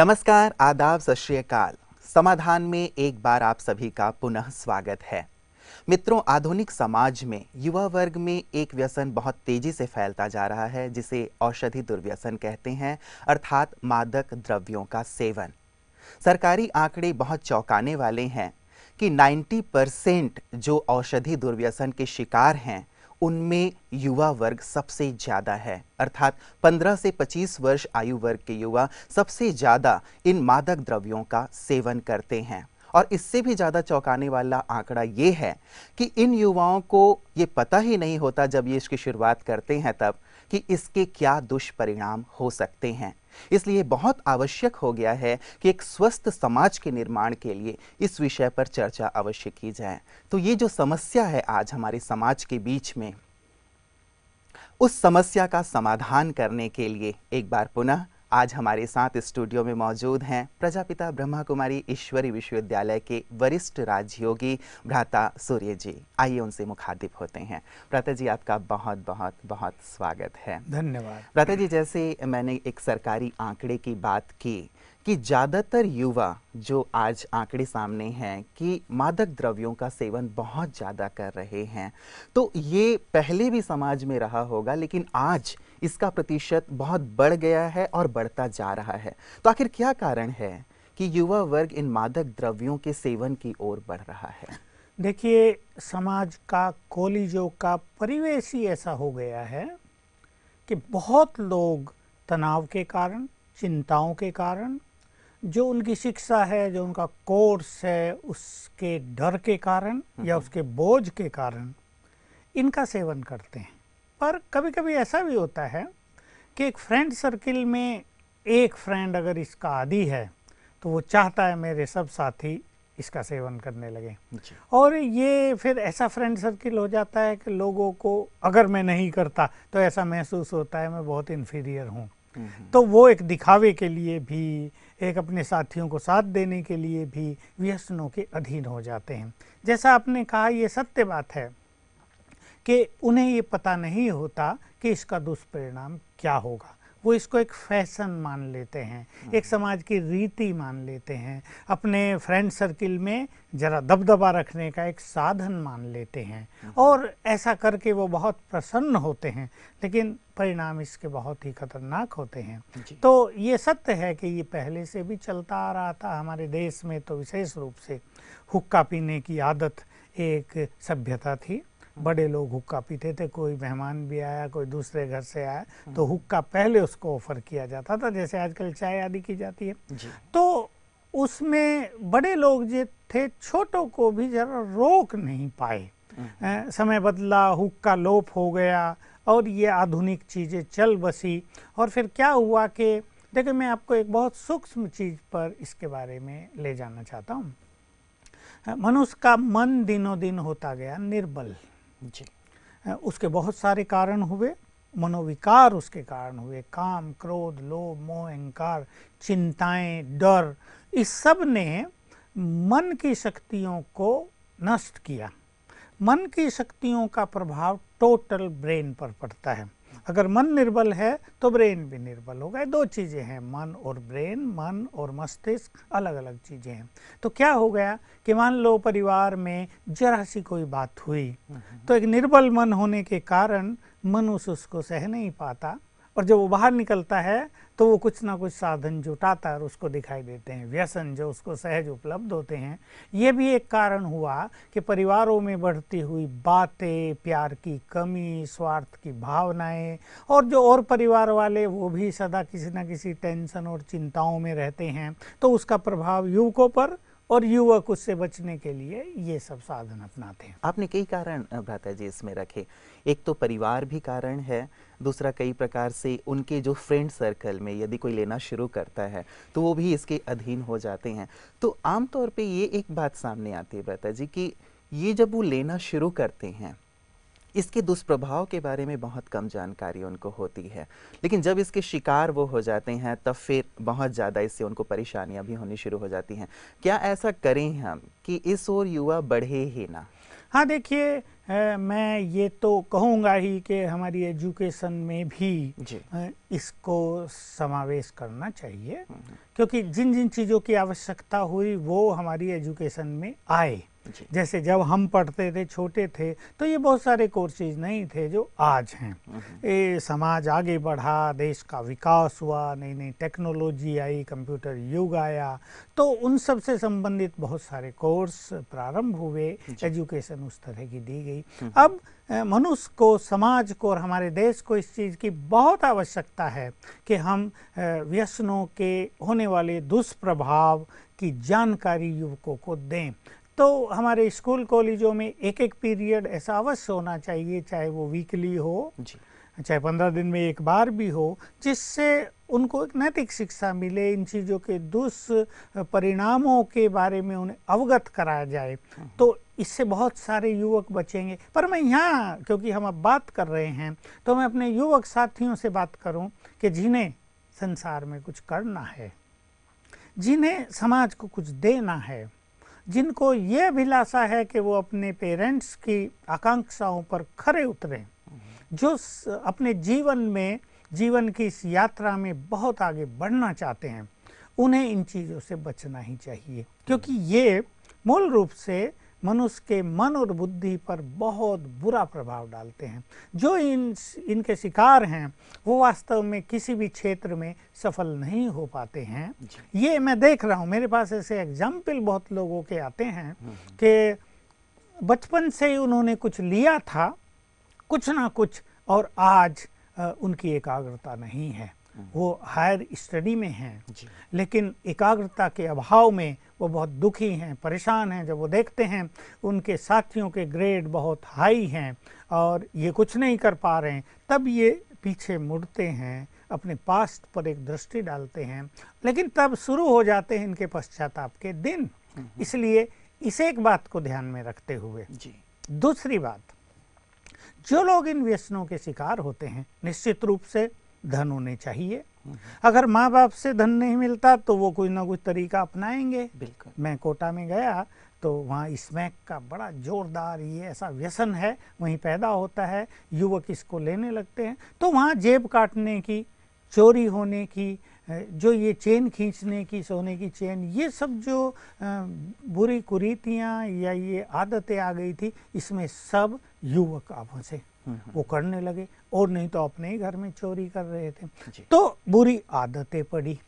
नमस्कार आदाब सत श्रीकाल समाधान में एक बार आप सभी का पुनः स्वागत है मित्रों आधुनिक समाज में युवा वर्ग में एक व्यसन बहुत तेजी से फैलता जा रहा है जिसे औषधि दुर्व्यसन कहते हैं अर्थात मादक द्रव्यों का सेवन सरकारी आंकड़े बहुत चौंकाने वाले हैं कि 90 परसेंट जो औषधि दुर्व्यसन के शिकार हैं उनमें युवा वर्ग सबसे ज़्यादा है अर्थात 15 से 25 वर्ष आयु वर्ग के युवा सबसे ज़्यादा इन मादक द्रव्यों का सेवन करते हैं और इससे भी ज़्यादा चौंकाने वाला आंकड़ा ये है कि इन युवाओं को ये पता ही नहीं होता जब ये इसकी शुरुआत करते हैं तब कि इसके क्या दुष्परिणाम हो सकते हैं इसलिए बहुत आवश्यक हो गया है कि एक स्वस्थ समाज के निर्माण के लिए इस विषय पर चर्चा अवश्य की जाए तो ये जो समस्या है आज हमारे समाज के बीच में उस समस्या का समाधान करने के लिए एक बार पुनः आज हमारे साथ स्टूडियो में मौजूद हैं प्रजापिता ब्रह्मा कुमारी ईश्वरी विश्वविद्यालय के वरिष्ठ राजयोगी भ्राता सूर्य जी आइए उनसे मुखातिब होते हैं भ्राता जी आपका बहुत बहुत बहुत स्वागत है धन्यवाद भ्राता जी जैसे मैंने एक सरकारी आंकड़े की बात की कि ज़्यादातर युवा जो आज आंकड़े सामने हैं कि मादक द्रव्यों का सेवन बहुत ज़्यादा कर रहे हैं तो ये पहले भी समाज में रहा होगा लेकिन आज इसका प्रतिशत बहुत बढ़ गया है और बढ़ता जा रहा है तो आखिर क्या कारण है कि युवा वर्ग इन मादक द्रव्यों के सेवन की ओर बढ़ रहा है देखिए समाज का कॉलेजों का परिवेश ही ऐसा हो गया है कि बहुत लोग तनाव के कारण चिंताओं के कारण जो उनकी शिक्षा है जो उनका कोर्स है उसके डर के कारण या हम्म। उसके बोझ के कारण इनका सेवन करते हैं पर कभी कभी ऐसा भी होता है कि एक फ्रेंड सर्किल में एक फ्रेंड अगर इसका आदि है तो वो चाहता है मेरे सब साथी इसका सेवन करने लगे और ये फिर ऐसा फ्रेंड सर्किल हो जाता है कि लोगों को अगर मैं नहीं करता तो ऐसा महसूस होता है मैं बहुत इन्फीरियर हूँ हम्म। तो वो एक दिखावे के लिए भी एक अपने साथियों को साथ देने के लिए भी व्यसनों के अधीन हो जाते हैं जैसा आपने कहा ये सत्य बात है कि उन्हें ये पता नहीं होता कि इसका दुष्परिणाम क्या होगा वो इसको एक फैशन मान लेते हैं हाँ। एक समाज की रीति मान लेते हैं अपने फ्रेंड सर्किल में ज़रा दबदबा रखने का एक साधन मान लेते हैं हाँ। और ऐसा करके वो बहुत प्रसन्न होते हैं लेकिन परिणाम इसके बहुत ही खतरनाक होते हैं तो ये सत्य है कि ये पहले से भी चलता आ रहा था हमारे देश में तो विशेष रूप से हुक्का पीने की आदत एक सभ्यता थी बड़े लोग हुक्का पीते थे कोई मेहमान भी आया कोई दूसरे घर से आया तो हुक्का पहले उसको ऑफर किया जाता था जैसे आजकल चाय आदि की जाती है तो उसमें बड़े लोग जो थे छोटों को भी जरा रोक नहीं पाए हम्म। समय बदला हुक्का लोप हो गया और ये आधुनिक चीज़ें चल बसी और फिर क्या हुआ कि देखिए मैं आपको एक बहुत सूक्ष्म चीज़ पर इसके बारे में ले जाना चाहता हूँ मनुष्य का मन दिनों दिन होता गया निर्बल जी उसके बहुत सारे कारण हुए मनोविकार उसके कारण हुए काम क्रोध लोभ मोह अहंकार चिंताएं डर इस सब ने मन की शक्तियों को नष्ट किया मन की शक्तियों का प्रभाव टोटल ब्रेन पर पड़ता है अगर मन निर्बल है तो ब्रेन भी निर्बल होगा दो चीज़ें हैं मन और ब्रेन मन और मस्तिष्क अलग अलग चीज़ें हैं तो क्या हो गया कि मान लो परिवार में जरा सी कोई बात हुई हम्म, हम्म। तो एक निर्बल मन होने के कारण मनुष्य उसको सह नहीं पाता और जब वो बाहर निकलता है तो वो कुछ ना कुछ साधन जुटाता है उसको दिखाई देते हैं व्यसन जो उसको सहज उपलब्ध होते हैं ये भी एक कारण हुआ कि परिवारों में बढ़ती हुई बातें प्यार की कमी स्वार्थ की भावनाएं और जो और परिवार वाले वो भी सदा किसी ना किसी टेंशन और चिंताओं में रहते हैं तो उसका प्रभाव युवकों पर और युवक उससे बचने के लिए ये सब साधन अपनाते हैं आपने कई कारण भ्राता जी इसमें रखे एक तो परिवार भी कारण है दूसरा कई प्रकार से उनके जो फ्रेंड सर्कल में यदि कोई लेना शुरू करता है तो वो भी इसके अधीन हो जाते हैं तो आमतौर पे ये एक बात सामने आती है ब्रता जी कि ये जब वो लेना शुरू करते हैं इसके दुष्प्रभाव के बारे में बहुत कम जानकारी उनको होती है लेकिन जब इसके शिकार वो हो जाते हैं तब फिर बहुत ज़्यादा इससे उनको परेशानियाँ भी होनी शुरू हो जाती हैं क्या ऐसा करें हम कि इस ओर युवा बढ़े ही ना हाँ देखिए मैं ये तो कहूँगा ही कि हमारी एजुकेशन में भी इसको समावेश करना चाहिए हम्म, हम्म। क्योंकि जिन जिन चीज़ों की आवश्यकता हुई वो हमारी एजुकेशन में आए जैसे जब हम पढ़ते थे छोटे थे तो ये बहुत सारे कोर्सेज नहीं थे जो आज हैं ये समाज आगे बढ़ा देश का विकास हुआ नई नई टेक्नोलॉजी आई कंप्यूटर युग आया तो उन सब से संबंधित बहुत सारे कोर्स प्रारंभ हुए एजुकेशन उस तरह की दी गई अब मनुष्य को समाज को और हमारे देश को इस चीज़ की बहुत आवश्यकता है कि हम व्यसनों के होने वाले दुष्प्रभाव की जानकारी युवकों को दें तो हमारे स्कूल कॉलेजों में एक एक पीरियड ऐसा अवश्य होना चाहिए चाहे वो वीकली हो जी चाहे पंद्रह दिन में एक बार भी हो जिससे उनको एक नैतिक शिक्षा मिले इन चीज़ों के दुष्परिणामों के बारे में उन्हें अवगत कराया जाए हाँ। तो इससे बहुत सारे युवक बचेंगे पर मैं यहाँ क्योंकि हम अब बात कर रहे हैं तो मैं अपने युवक साथियों से बात करूँ कि जिन्हें संसार में कुछ करना है जिन्हें समाज को कुछ देना है जिनको ये अभिलाषा है कि वो अपने पेरेंट्स की आकांक्षाओं पर खरे उतरें जो अपने जीवन में जीवन की इस यात्रा में बहुत आगे बढ़ना चाहते हैं उन्हें इन चीज़ों से बचना ही चाहिए क्योंकि ये मूल रूप से मनुष्य के मन और बुद्धि पर बहुत बुरा प्रभाव डालते हैं जो इन इनके शिकार हैं वो वास्तव में किसी भी क्षेत्र में सफल नहीं हो पाते हैं ये मैं देख रहा हूँ मेरे पास ऐसे एग्जाम्पल बहुत लोगों के आते हैं हम्म, हम्म। कि बचपन से ही उन्होंने कुछ लिया था कुछ ना कुछ और आज आ, उनकी एकाग्रता नहीं है हम्म। वो हायर स्टडी में हैं लेकिन एकाग्रता के अभाव में वो बहुत दुखी हैं परेशान हैं जब वो देखते हैं उनके साथियों के ग्रेड बहुत हाई हैं और ये कुछ नहीं कर पा रहे हैं तब ये पीछे मुड़ते हैं अपने पास्ट पर एक दृष्टि डालते हैं लेकिन तब शुरू हो जाते हैं इनके पश्चाताप के दिन इसलिए इसे एक बात को ध्यान में रखते हुए जी दूसरी बात जो लोग इन व्यसनों के शिकार होते हैं निश्चित रूप से धन होने चाहिए अगर माँ बाप से धन नहीं मिलता तो वो कुछ ना कुछ तरीका अपनाएंगे बिल्कुल मैं कोटा में गया तो वहाँ स्मैक का बड़ा जोरदार ये ऐसा व्यसन है वहीं पैदा होता है युवक इसको लेने लगते हैं तो वहाँ जेब काटने की चोरी होने की जो ये चेन खींचने की सोने की चेन ये सब जो बुरी कुरीतियाँ या ये आदतें आ गई थी इसमें सब युवक आप से वो करने लगे और नहीं तो अपने ही घर में चोरी कर रहे थे तो बुरी आदतें पड़ी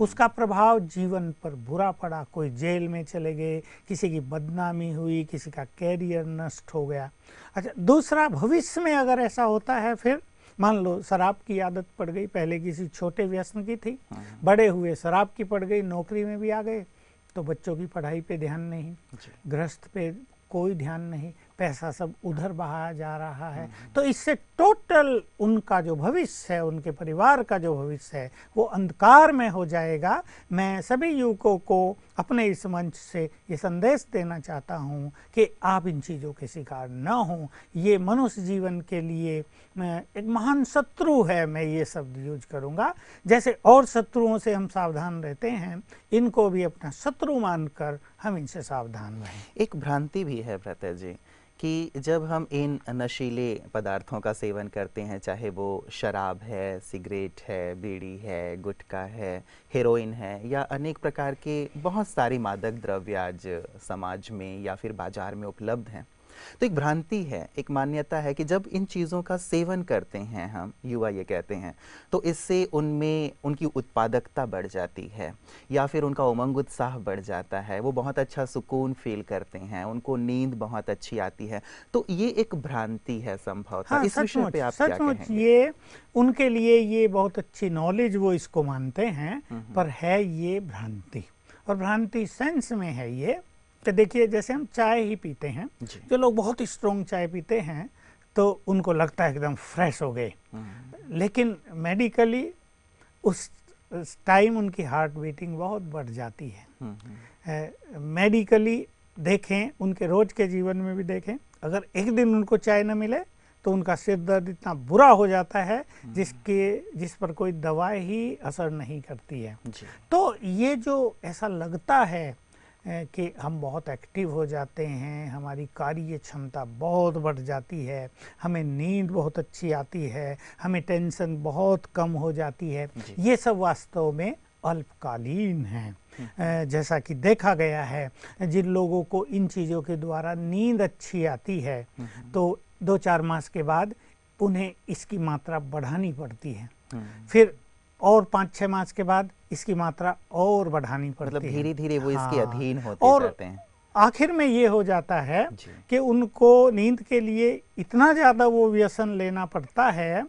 उसका प्रभाव जीवन पर बुरा पड़ा कोई जेल में चले गए किसी की बदनामी हुई किसी का कैरियर नष्ट हो गया अच्छा दूसरा भविष्य में अगर ऐसा होता है फिर मान लो शराब की आदत पड़ गई पहले किसी छोटे व्यसन की थी हम्म। बड़े हुए शराब की पड़ गई नौकरी में भी आ गए तो बच्चों की पढ़ाई पे ध्यान नहीं गृहस्थ पे कोई ध्यान नहीं पैसा सब उधर बहाया जा रहा है हम्म, हम्म। तो इससे टोटल उनका जो भविष्य है उनके परिवार का जो भविष्य है वो अंधकार में हो जाएगा मैं सभी युवकों को अपने इस मंच से ये संदेश देना चाहता हूँ कि आप इन चीज़ों के शिकार न हों ये मनुष्य जीवन के लिए एक महान शत्रु है मैं ये शब्द यूज करूँगा जैसे और शत्रुओं से हम सावधान रहते हैं इनको भी अपना शत्रु मानकर हम इनसे सावधान रहें एक भ्रांति भी है भ्रत जी कि जब हम इन नशीले पदार्थों का सेवन करते हैं चाहे वो शराब है सिगरेट है बीड़ी है गुटखा है हेरोइन है या अनेक प्रकार के बहुत सारे मादक द्रव्य आज समाज में या फिर बाजार में उपलब्ध हैं तो एक भ्रांति है एक मान्यता है कि जब इन चीज़ों का सेवन करते हैं हम युवा ये कहते हैं तो इससे उनमें उनकी उत्पादकता बढ़ जाती है या फिर उनका उमंग उत्साह बढ़ जाता है वो बहुत अच्छा सुकून फील करते हैं उनको नींद बहुत अच्छी आती है तो ये एक भ्रांति है संभव हाँ, इस विषय पे आप ये उनके लिए ये बहुत अच्छी नॉलेज वो इसको मानते हैं हम्म, हम्म। पर है ये भ्रांति और भ्रांति सेंस में है ये तो देखिए जैसे हम चाय ही पीते हैं जो लोग बहुत स्ट्रोंग चाय पीते हैं तो उनको लगता है एकदम फ्रेश हो गए हम्म। लेकिन मेडिकली उस टाइम उनकी हार्ट बीटिंग बहुत बढ़ जाती है मेडिकली हम्म, हम्म। देखें उनके रोज के जीवन में भी देखें अगर एक दिन उनको चाय न मिले तो उनका सिर दर्द इतना बुरा हो जाता है जिसके जिस पर कोई दवा ही असर नहीं करती है तो ये जो ऐसा लगता है कि हम बहुत एक्टिव हो जाते हैं हमारी कार्य क्षमता बहुत बढ़ जाती है हमें नींद बहुत अच्छी आती है हमें टेंशन बहुत कम हो जाती है ये सब वास्तव में अल्पकालीन है हम्म। जैसा कि देखा गया है जिन लोगों को इन चीज़ों के द्वारा नींद अच्छी आती है हम्म। तो दो चार मास के बाद उन्हें इसकी मात्रा बढ़ानी पड़ती है हम्म। फिर और पांच छह मास के बाद इसकी मात्रा और बढ़ानी मतलब पड़ती मतलब धीरे धीरे वो हाँ। इसके अधीन होते और जाते हैं आखिर में ये हो जाता है कि उनको नींद के लिए इतना ज़्यादा वो व्यसन लेना पड़ता है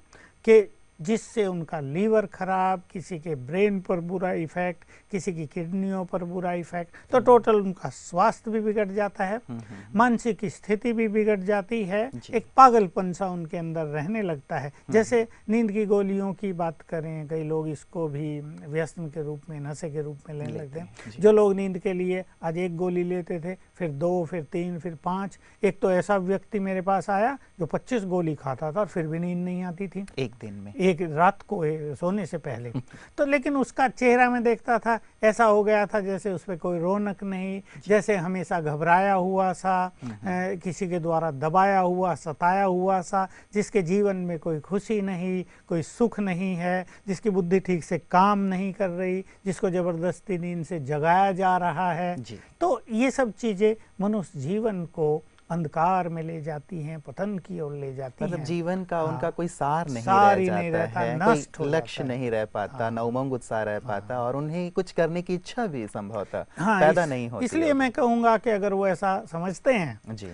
कि जिससे उनका लीवर ख़राब किसी के ब्रेन पर बुरा इफ़ेक्ट किसी की किडनियों पर बुरा इफ़ेक्ट तो हम्म। टोटल उनका स्वास्थ्य भी बिगड़ जाता है हम्म, हम्म, मानसिक स्थिति भी बिगड़ जाती है एक पागलपन सा उनके अंदर रहने लगता है जैसे नींद की गोलियों की बात करें कई लोग इसको भी व्यसन के रूप में नशे के रूप में लेने लगते हैं जो लोग नींद के लिए आज एक गोली लेते थे फिर दो फिर तीन फिर पांच एक तो ऐसा व्यक्ति मेरे पास आया जो पच्चीस गोली खाता था और फिर भी नींद नहीं आती थी एक दिन में एक रात को सोने से पहले तो लेकिन उसका चेहरा में देखता था ऐसा हो गया था जैसे उस पर कोई रौनक नहीं जैसे हमेशा घबराया हुआ सा हम्म, हम्म। किसी के द्वारा दबाया हुआ सताया हुआ सा जिसके जीवन में कोई खुशी नहीं कोई सुख नहीं है जिसकी बुद्धि ठीक से काम नहीं कर रही जिसको ज़बरदस्ती नींद से जगाया जा रहा है तो ये सब चीज़ें मनुष्य जीवन को अंधकार में ले जाती हैं पतन की ओर ले जाती मतलब हैं जीवन का हाँ, उनका कोई सार नहीं सार रह जाता नहीं है नष्ट लक्ष्य नहीं रह पाता हाँ, न उमंग उत्साह रह हाँ। पाता हाँ, और उन्हें कुछ करने की इच्छा भी संभवतः हाँ, पैदा इस, नहीं होती इसलिए मैं कहूंगा कि अगर वो ऐसा समझते हैं जी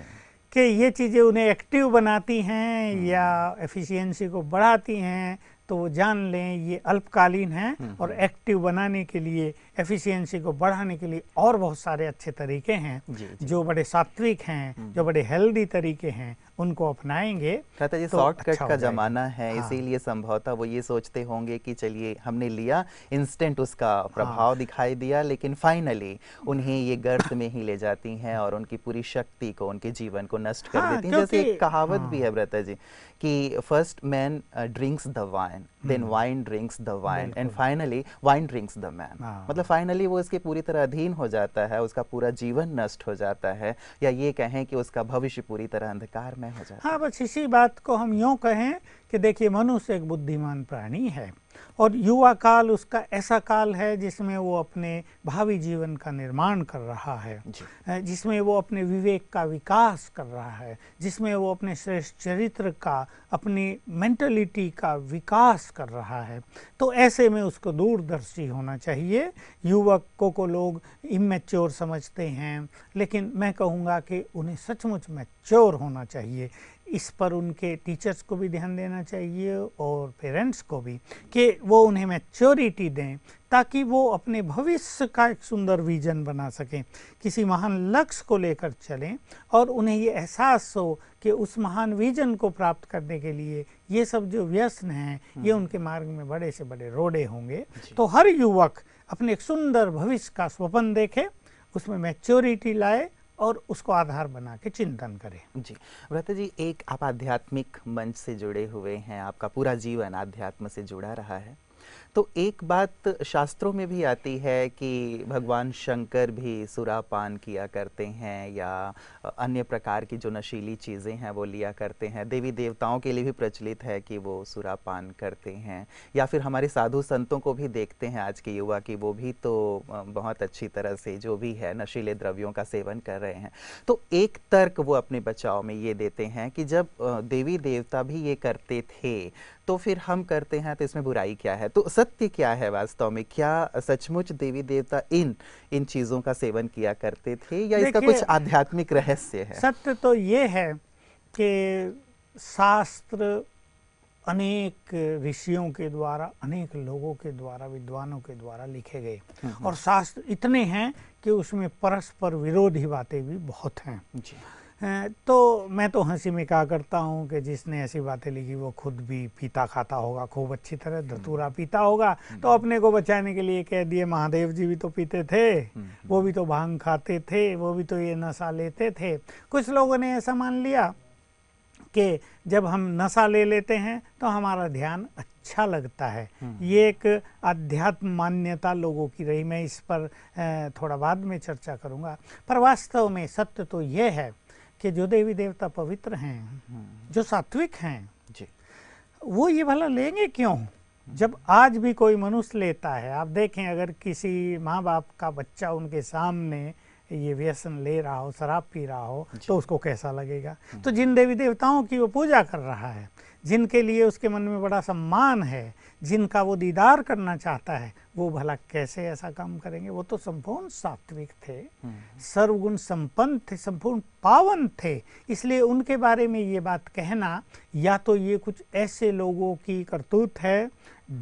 कि ये चीज़ें उन्हें एक्टिव बनाती हैं हम्म। या एफिशिएंसी को बढ़ाती हैं तो वो जान लें ये अल्पकालीन है हम्म, और हम्म। एक्टिव बनाने के लिए एफिशिएंसी को बढ़ाने के लिए और बहुत सारे अच्छे तरीके हैं जी, जी। जो बड़े सात्विक हैं हम्म। जो बड़े हेल्दी तरीके हैं उनको अपनाएंगे तो शॉर्टकट अच्छा का जमाना है हाँ। इसीलिए संभवतः वो ये सोचते होंगे कि चलिए हमने लिया इंस्टेंट उसका हाँ। प्रभाव हाँ। दिखाई दिया लेकिन फाइनली हाँ। उन्हें ये गर्त में ही ले जाती हैं और उनकी पूरी शक्ति को उनके जीवन को नष्ट कर हाँ, देती हैं जैसे एक कहावत भी हाँ। है व्रता जी कि first man drinks the wine then wine drinks the wine and finally wine drinks the man मतलब फाइनली वो इसके पूरी तरह अधीन हो जाता है उसका पूरा जीवन नष्ट हो जाता है या ये कहें कि उसका भविष्य पूरी तरह अंधकार में हो जाता हाँ, है हाँ बस इसी बात को हम यूँ कहें कि देखिए मनुष्य एक बुद्धिमान प्राणी है और युवा काल उसका ऐसा काल है जिसमें वो अपने भावी जीवन का निर्माण कर रहा है जिसमें वो अपने विवेक का विकास कर रहा है जिसमें वो अपने श्रेष्ठ चरित्र का अपनी मेंटलिटी का विकास कर रहा है तो ऐसे में उसको दूरदर्शी होना चाहिए युवकों को लोग इमेच्योर समझते हैं लेकिन मैं कहूँगा कि उन्हें सचमुच मैच्योर होना चाहिए इस पर उनके टीचर्स को भी ध्यान देना चाहिए और पेरेंट्स को भी कि वो उन्हें मैच्योरिटी दें ताकि वो अपने भविष्य का एक सुंदर विजन बना सकें किसी महान लक्ष्य को लेकर चलें और उन्हें ये एहसास हो कि उस महान विजन को प्राप्त करने के लिए ये सब जो व्यसन हैं हम्म। ये उनके मार्ग में बड़े से बड़े रोड़े होंगे तो हर युवक अपने एक सुंदर भविष्य का स्वपन देखे उसमें मैच्योरिटी लाए और उसको आधार बना के चिंतन करें जी व्रत जी एक आप आध्यात्मिक मंच से जुड़े हुए हैं आपका पूरा जीवन आध्यात्म से जुड़ा रहा है तो एक बात शास्त्रों में भी आती है कि भगवान शंकर भी सुरापान किया करते हैं या अन्य प्रकार की जो नशीली चीज़ें हैं वो लिया करते हैं देवी देवताओं के लिए भी प्रचलित है कि वो सुरापान करते हैं या फिर हमारे साधु संतों को भी देखते हैं आज के युवा कि वो भी तो बहुत अच्छी तरह से जो भी है नशीले द्रव्यों का सेवन कर रहे हैं तो एक तर्क वो अपने बचाव में ये देते हैं कि जब देवी देवता भी ये करते थे तो फिर हम करते हैं तो इसमें बुराई क्या है तो सत्य क्या है वास्तव में क्या सचमुच देवी देवता इन इन चीज़ों का सेवन किया करते थे या इसका कुछ आध्यात्मिक रहस्य है सत्य तो ये है कि शास्त्र अनेक ऋषियों के द्वारा अनेक लोगों के द्वारा विद्वानों के द्वारा लिखे गए हम्म, हम्म। और शास्त्र इतने हैं कि उसमें परस्पर विरोधी बातें भी बहुत हैं जी तो मैं तो हंसी में कहा करता हूँ कि जिसने ऐसी बातें लिखी वो खुद भी पीता खाता होगा खूब अच्छी तरह धतूरा हम्म। पीता होगा हम्म। तो अपने को बचाने के लिए कह दिए महादेव जी भी तो पीते थे हम्म। वो भी तो भांग खाते थे वो भी तो ये नशा लेते थे कुछ लोगों ने ऐसा मान लिया कि जब हम नशा ले लेते हैं तो हमारा ध्यान अच्छा लगता है ये एक अध्यात्म मान्यता लोगों की रही मैं इस पर थोड़ा बाद में चर्चा करूँगा पर वास्तव में सत्य तो यह है कि जो देवी देवता पवित्र हैं हम्म। जो सात्विक हैं जी वो ये भला लेंगे क्यों हम्म। जब आज भी कोई मनुष्य लेता है आप देखें अगर किसी माँ बाप का बच्चा उनके सामने ये व्यसन ले रहा हो शराब पी रहा हो तो उसको कैसा लगेगा हम्म। तो जिन देवी देवताओं की वो पूजा कर रहा है जिनके लिए उसके मन में बड़ा सम्मान है जिनका वो दीदार करना चाहता है वो भला कैसे ऐसा काम करेंगे वो तो संपूर्ण सात्विक थे हम्म। सर्वगुण संपन्न थे संपूर्ण पावन थे इसलिए उनके बारे में ये बात कहना या तो ये कुछ ऐसे लोगों की करतूत है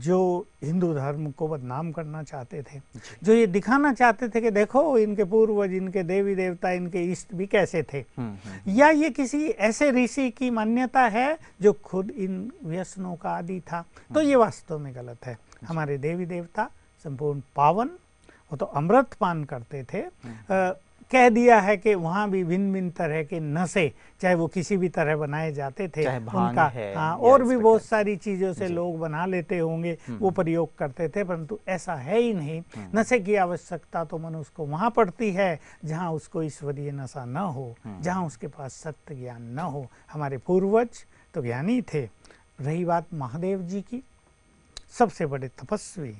जो हिंदू धर्म को बदनाम करना चाहते थे जो ये दिखाना चाहते थे कि देखो इनके पूर्वज इनके देवी देवता इनके इष्ट भी कैसे थे हम्म, हम्म। या ये किसी ऐसे ऋषि की मान्यता है जो खुद इन व्यसनों का आदि था तो ये वास्तव में गलत है हमारे देवी देवता संपूर्ण पावन वो तो अमृत पान करते थे आ, कह दिया है कि वहाँ भी भिन्न भिन्न तरह के नशे चाहे वो किसी भी तरह बनाए जाते थे उनका हाँ और भी बहुत सारी चीज़ों से लोग बना लेते होंगे हम्म। वो प्रयोग करते थे परंतु ऐसा है ही नहीं हम्म। नशे की आवश्यकता तो मनुष्य को वहां पड़ती है जहाँ उसको ईश्वरीय नशा न हो हम्म। जहाँ उसके पास सत्य ज्ञान न हो हमारे पूर्वज तो ज्ञानी थे रही बात महादेव जी की सबसे बड़े तपस्वी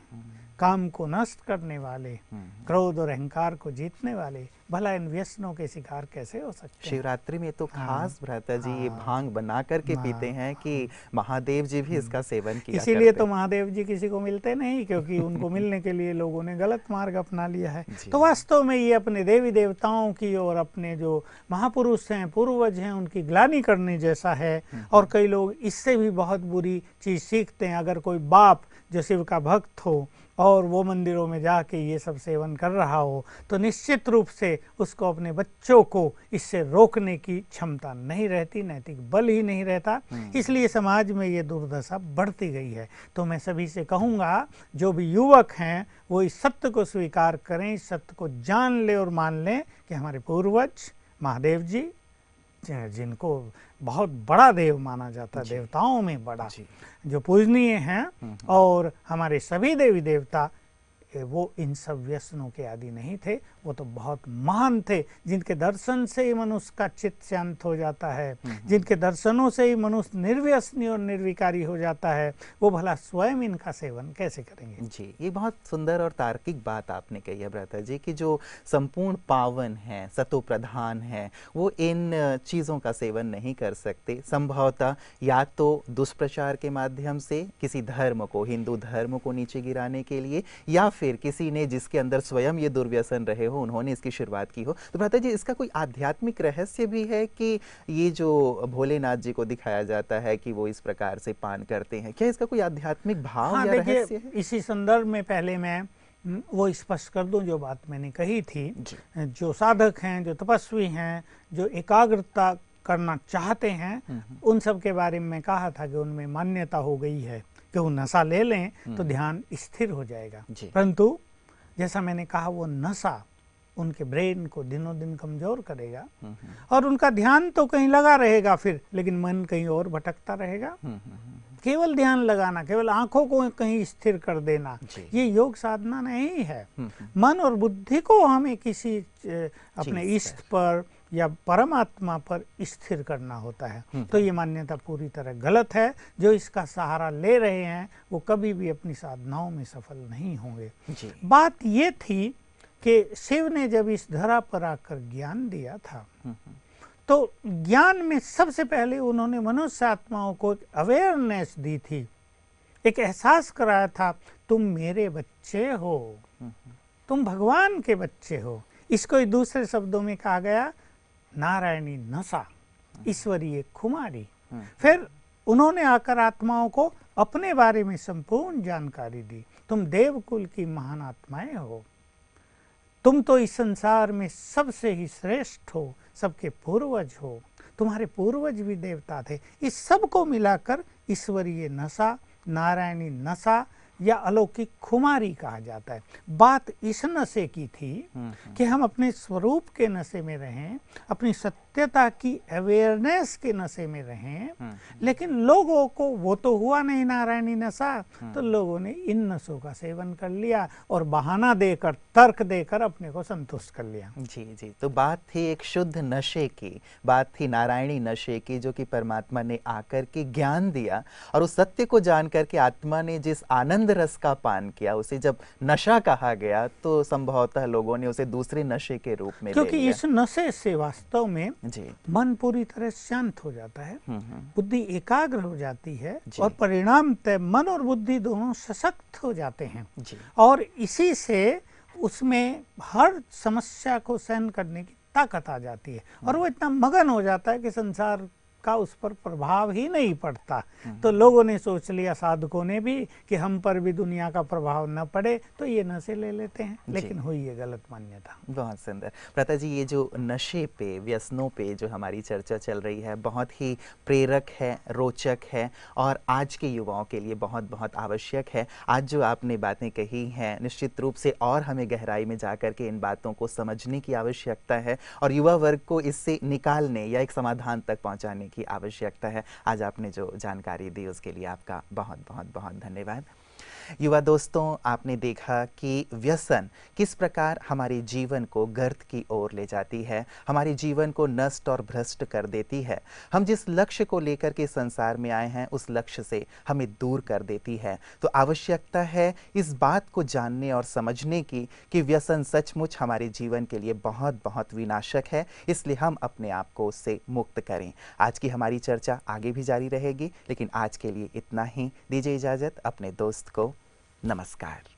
काम को नष्ट करने वाले हम्म, हम्म। क्रोध और अहंकार को जीतने वाले भला इन व्यसनों के शिकार कैसे हो सकते शिवरात्रि में तो हाँ। खास भ्राता जी ये हाँ। भांग बना करके हाँ। पीते हैं कि महादेव जी भी हम्म। इसका सेवन किया इसीलिए तो महादेव जी किसी को मिलते नहीं क्योंकि उनको मिलने के लिए लोगों ने गलत मार्ग अपना लिया है तो वास्तव में ये अपने देवी देवताओं की और अपने जो महापुरुष हैं पूर्वज हैं उनकी ग्लानी करने जैसा है और कई लोग इससे भी बहुत बुरी चीज सीखते हैं अगर कोई बाप जो शिव का भक्त हो और वो मंदिरों में जाके ये सब सेवन कर रहा हो तो निश्चित रूप से उसको अपने बच्चों को इससे रोकने की क्षमता नहीं रहती नैतिक बल ही नहीं रहता हम्म। इसलिए समाज में ये दुर्दशा बढ़ती गई है तो मैं सभी से कहूँगा जो भी युवक हैं वो इस सत्य को स्वीकार करें इस सत्य को जान लें और मान लें कि हमारे पूर्वज महादेव जी जिनको बहुत बड़ा देव माना जाता है देवताओं में बड़ा जो पूजनीय हैं हम्म, हम्म। और हमारे सभी देवी देवता वो इन सब व्यसनों के आदि नहीं थे वो तो बहुत महान थे जिनके दर्शन से ही मनुष्य का चित्त शांत हो जाता है हम्म, हम्म। जिनके दर्शनों से ही मनुष्य निर्व्यसनी और निर्विकारी हो जाता है वो भला स्वयं इनका सेवन कैसे करेंगे जी ये बहुत सुंदर और तार्किक बात आपने कही है ब्रता जी की जो संपूर्ण पावन है सतो प्रधान है वो इन चीज़ों का सेवन नहीं कर सकते संभवतः या तो दुष्प्रचार के माध्यम से किसी धर्म को हिंदू धर्म को नीचे गिराने के लिए या फिर फिर किसी ने जिसके अंदर स्वयं ये दुर्व्यसन रहे हो उन्होंने इसकी शुरुआत की हो तो भ्राता जी इसका कोई आध्यात्मिक रहस्य भी है कि ये जो भोलेनाथ जी को दिखाया जाता है कि वो इस प्रकार से पान करते हैं क्या इसका कोई आध्यात्मिक भाव हाँ, या रहस्य है? इसी संदर्भ में पहले मैं वो स्पष्ट कर दूं जो बात मैंने कही थी जो साधक हैं जो तपस्वी हैं जो एकाग्रता करना चाहते हैं हम्म, हम्म। उन सब के बारे में कहा था कि उनमें मान्यता हो गई है कि वो नशा ले लें तो हम्म। ध्यान स्थिर हो जाएगा परंतु जैसा मैंने कहा वो नशा उनके ब्रेन को दिनों दिन कमजोर करेगा हम्म, हम्म, और उनका ध्यान तो कहीं लगा रहेगा फिर लेकिन मन कहीं और भटकता रहेगा केवल ध्यान लगाना केवल आंखों को कहीं स्थिर कर देना ये योग साधना नहीं है मन और बुद्धि को हमें किसी अपने इष्ट पर या परमात्मा पर स्थिर करना होता है हम्म। तो ये मान्यता पूरी तरह गलत है जो इसका सहारा ले रहे हैं वो कभी भी अपनी साधनाओं में सफल नहीं होंगे बात ये थी कि शिव ने जब इस धरा पर आकर ज्ञान दिया था हम्म, हम्म। तो ज्ञान में सबसे पहले उन्होंने मनुष्य आत्माओं को अवेयरनेस दी थी एक एहसास कराया था तुम मेरे बच्चे हो तुम भगवान के बच्चे हो इसको दूसरे शब्दों में कहा गया नारायणी नशा हाँ। ईश्वरीय खुमारी हाँ। फिर उन्होंने आकर आत्माओं को अपने बारे में संपूर्ण जानकारी दी तुम देवकुल की महान आत्माएं हो तुम तो इस संसार में सबसे ही श्रेष्ठ हो सबके पूर्वज हो तुम्हारे पूर्वज भी देवता थे इस सब को मिलाकर ईश्वरीय नशा नारायणी नशा या अलौकिक खुमारी कहा जाता है बात इस नशे की थी हम्म, हम्म। कि हम अपने स्वरूप के नशे में रहें अपनी सत्य सत्यता की अवेयरनेस के नशे में रहे हम्म। लेकिन लोगों को वो तो हुआ नहीं नारायणी नशा हम्म। तो लोगों ने इन नशों का सेवन कर लिया और बहाना देकर तर्क देकर अपने को संतुष्ट कर लिया जी जी तो बात थी एक शुद्ध नशे की बात थी नारायणी नशे की जो कि परमात्मा ने आकर के ज्ञान दिया और उस सत्य को जान करके आत्मा ने जिस आनंद रस का पान किया उसे जब नशा कहा गया तो संभवतः लोगों ने उसे दूसरे नशे के रूप में क्योंकि इस नशे से वास्तव में जी मन पूरी तरह शांत हो जाता है हम्म, हम्म। बुद्धि एकाग्र हो जाती है और परिणाम तय मन और बुद्धि दोनों सशक्त हो जाते हैं और इसी से उसमें हर समस्या को सहन करने की ताकत आ जाती है और हम्म। वो इतना मगन हो जाता है कि संसार का उस पर प्रभाव ही नहीं पड़ता हम्म। तो लोगों ने सोच लिया साधकों ने भी कि हम पर भी दुनिया का प्रभाव न पड़े तो ये नशे ले लेते हैं लेकिन हुई ये गलत मान्यता बहुत सुंदर प्रता जी ये जो नशे पे व्यसनों पे जो हमारी चर्चा चल रही है बहुत ही प्रेरक है रोचक है और आज के युवाओं के लिए बहुत बहुत आवश्यक है आज जो आपने बातें कही हैं निश्चित रूप से और हमें गहराई में जाकर के इन बातों को समझने की आवश्यकता है और युवा वर्ग को इससे निकालने या एक समाधान तक पहुँचाने की आवश्यकता है आज आपने जो जानकारी दी उसके लिए आपका बहुत बहुत बहुत धन्यवाद युवा दोस्तों आपने देखा कि व्यसन किस प्रकार हमारे जीवन को गर्त की ओर ले जाती है हमारे जीवन को नष्ट और भ्रष्ट कर देती है हम जिस लक्ष्य को लेकर के संसार में आए हैं उस लक्ष्य से हमें दूर कर देती है तो आवश्यकता है इस बात को जानने और समझने की कि व्यसन सचमुच हमारे जीवन के लिए बहुत बहुत विनाशक है इसलिए हम अपने आप को उससे मुक्त करें आज की हमारी चर्चा आगे भी जारी रहेगी लेकिन आज के लिए इतना ही दीजिए इजाज़त अपने दोस्त को नमस्कार